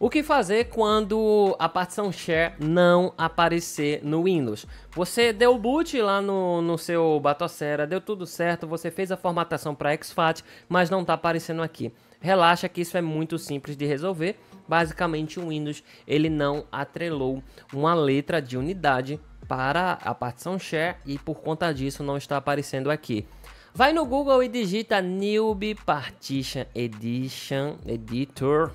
O que fazer quando a partição share não aparecer no Windows? Você deu o boot lá no, no seu Batocera, deu tudo certo, você fez a formatação para XFAT, mas não está aparecendo aqui. Relaxa que isso é muito simples de resolver. Basicamente o Windows ele não atrelou uma letra de unidade para a partição share e por conta disso não está aparecendo aqui. Vai no Google e digita Newbie Partition Edition Editor.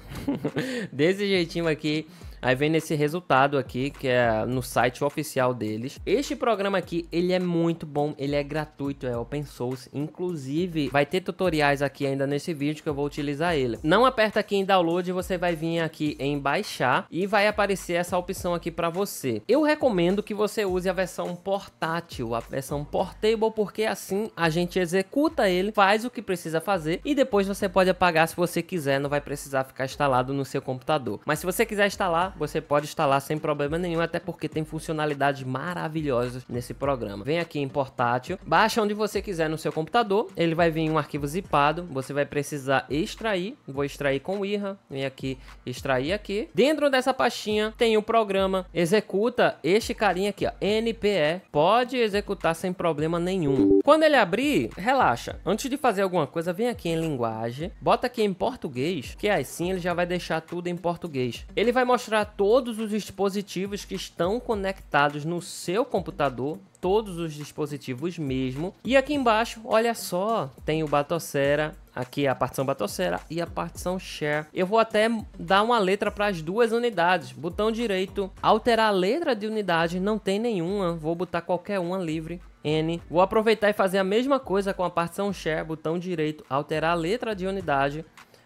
Desse jeitinho aqui Aí vem nesse resultado aqui, que é no site oficial deles. Este programa aqui, ele é muito bom, ele é gratuito, é open source. Inclusive, vai ter tutoriais aqui ainda nesse vídeo que eu vou utilizar ele. Não aperta aqui em download, você vai vir aqui em baixar e vai aparecer essa opção aqui para você. Eu recomendo que você use a versão portátil, a versão portable, porque assim a gente executa ele, faz o que precisa fazer e depois você pode apagar se você quiser, não vai precisar ficar instalado no seu computador. Mas se você quiser instalar, você pode instalar sem problema nenhum, até porque tem funcionalidades maravilhosas nesse programa. Vem aqui em portátil, baixa onde você quiser no seu computador, ele vai vir em um arquivo zipado, você vai precisar extrair, vou extrair com o IRA, vem aqui, extrair aqui. Dentro dessa pastinha tem o programa, executa este carinha aqui, ó, NPE, pode executar sem problema nenhum. Quando ele abrir, relaxa. Antes de fazer alguma coisa, vem aqui em linguagem, bota aqui em português, que assim ele já vai deixar tudo em português. Ele vai mostrar todos os dispositivos que estão conectados no seu computador, todos os dispositivos mesmo. E aqui embaixo, olha só, tem o Batocera, aqui é a partição Batocera e a partição Share. Eu vou até dar uma letra para as duas unidades. Botão direito, alterar a letra de unidade, não tem nenhuma, vou botar qualquer uma livre. N. Vou aproveitar e fazer a mesma coisa com a partição share, botão direito, alterar a letra de unidade.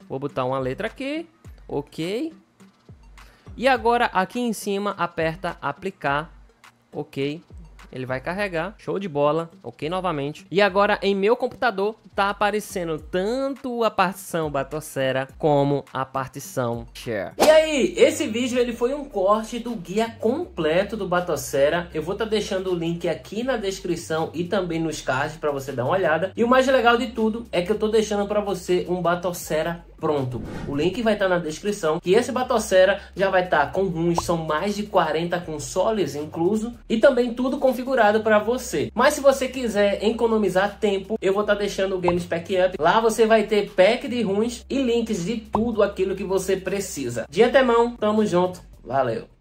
Vou botar uma letra aqui, ok. E agora aqui em cima aperta aplicar, ok. Ele vai carregar, show de bola, ok novamente. E agora em meu computador tá aparecendo tanto a partição Batocera como a partição Share. E aí, esse vídeo ele foi um corte do guia completo do Batocera. Eu vou estar tá deixando o link aqui na descrição e também nos cards para você dar uma olhada. E o mais legal de tudo é que eu tô deixando para você um Batocera pronto. O link vai estar tá na descrição, que esse Batocera já vai estar tá com ruins, são mais de 40 consoles incluso, e também tudo configurado para você. Mas se você quiser economizar tempo, eu vou estar tá deixando o Games Pack Up. Lá você vai ter pack de ruins e links de tudo aquilo que você precisa. De antemão, tamo junto, valeu!